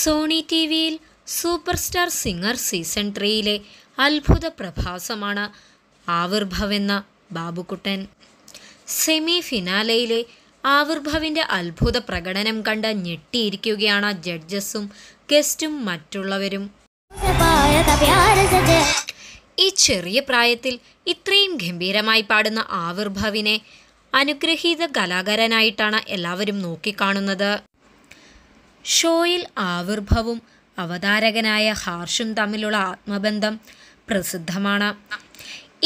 Sony T വിയിൽ superstar singer season ത്രീയിലെ അത്ഭുത പ്രഭാസമാണ് ആവിർഭവെന്ന ബാബുക്കുട്ടൻ സെമി ഫിനാലയിലെ ആവിർഭവിൻ്റെ അത്ഭുത പ്രകടനം കണ്ട് ഞെട്ടിയിരിക്കുകയാണ് ജഡ്ജസും ഗസ്റ്റും മറ്റുള്ളവരും ഈ ചെറിയ പ്രായത്തിൽ ഇത്രയും ഗംഭീരമായി പാടുന്ന ആവിർഭവിനെ അനുഗ്രഹീത കലാകാരനായിട്ടാണ് എല്ലാവരും നോക്കിക്കാണുന്നത് ഷോയിൽ ആവിർഭവും അവതാരകനായ ഹാർഷും തമ്മിലുള്ള ആത്മബന്ധം പ്രസിദ്ധമാണ്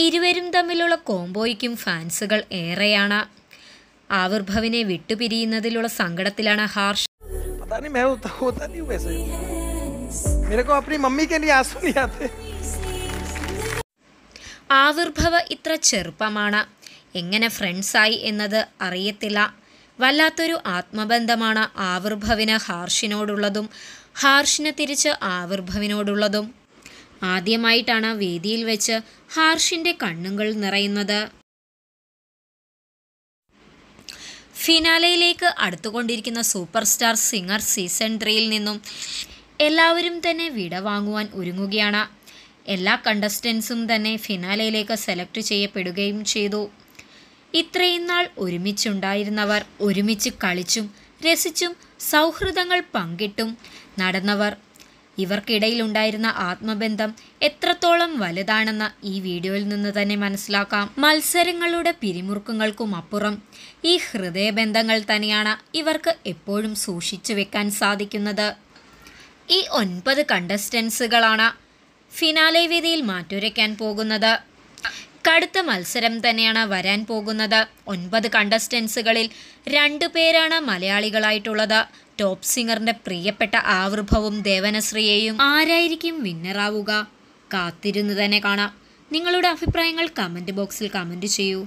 ഇരുവരും തമ്മിലുള്ള കോംബോയ്ക്കും ഫാൻസുകൾ ഏറെയാണ് ആവിർഭവിനെ വിട്ടുപിരിയുന്നതിലുള്ള സങ്കടത്തിലാണ് ഹാർഷ് ആവിർഭവ ഇത്ര ചെറുപ്പമാണ് എങ്ങനെ ഫ്രണ്ട്സായി എന്നത് അറിയത്തില്ല വല്ലാത്തൊരു ആത്മബന്ധമാണ് ആവിർഭവിന് ഹാർഷിനോടുള്ളതും ഹാർഷിനെ തിരിച്ച് ആവിർഭവിനോടുള്ളതും ആദ്യമായിട്ടാണ് വേദിയിൽ വെച്ച് ഹാർഷിൻ്റെ കണ്ണുകൾ നിറയുന്നത് ഫിനാലയിലേക്ക് അടുത്തുകൊണ്ടിരിക്കുന്ന സൂപ്പർ സ്റ്റാർ സിംഗർ സീസൺ ത്രീയിൽ നിന്നും എല്ലാവരും തന്നെ വിട വാങ്ങുവാൻ ഒരുങ്ങുകയാണ് എല്ലാ കണ്ടസ്റ്റൻസും തന്നെ ഫിനാലയിലേക്ക് സെലക്ട് ചെയ്യപ്പെടുകയും ചെയ്തു ഇത്രയും നാൾ ഒരുമിച്ചുണ്ടായിരുന്നവർ ഒരുമിച്ച് കളിച്ചും രസിച്ചും സൗഹൃദങ്ങൾ പങ്കിട്ടും നടന്നവർ ഇവർക്കിടയിലുണ്ടായിരുന്ന ആത്മബന്ധം എത്രത്തോളം വലുതാണെന്ന് ഈ വീഡിയോയിൽ നിന്ന് തന്നെ മനസ്സിലാക്കാം മത്സരങ്ങളുടെ പിരിമുറുക്കങ്ങൾക്കും അപ്പുറം ഈ ഹൃദയബന്ധങ്ങൾ തന്നെയാണ് ഇവർക്ക് എപ്പോഴും സൂക്ഷിച്ചു വെക്കാൻ സാധിക്കുന്നത് ഈ ഒൻപത് കണ്ടസ്റ്റൻസുകളാണ് ഫിനാലെ വേദിയിൽ മാറ്റുരയ്ക്കാൻ പോകുന്നത് കടുത്ത മത്സരം തന്നെയാണ് വരാൻ പോകുന്നത് ഒൻപത് കണ്ടസ്റ്റൻസുകളിൽ രണ്ടു പേരാണ് മലയാളികളായിട്ടുള്ളത് ടോപ്പ് സിംഗറിന്റെ പ്രിയപ്പെട്ട ആവിർഭവും ദേവനശ്രീയെയും ആരായിരിക്കും വിന്നറാവുക കാത്തിരുന്ന് തന്നെ കാണാം നിങ്ങളുടെ അഭിപ്രായങ്ങൾ കമൻറ്റ് ബോക്സിൽ കമൻറ്റ് ചെയ്യൂ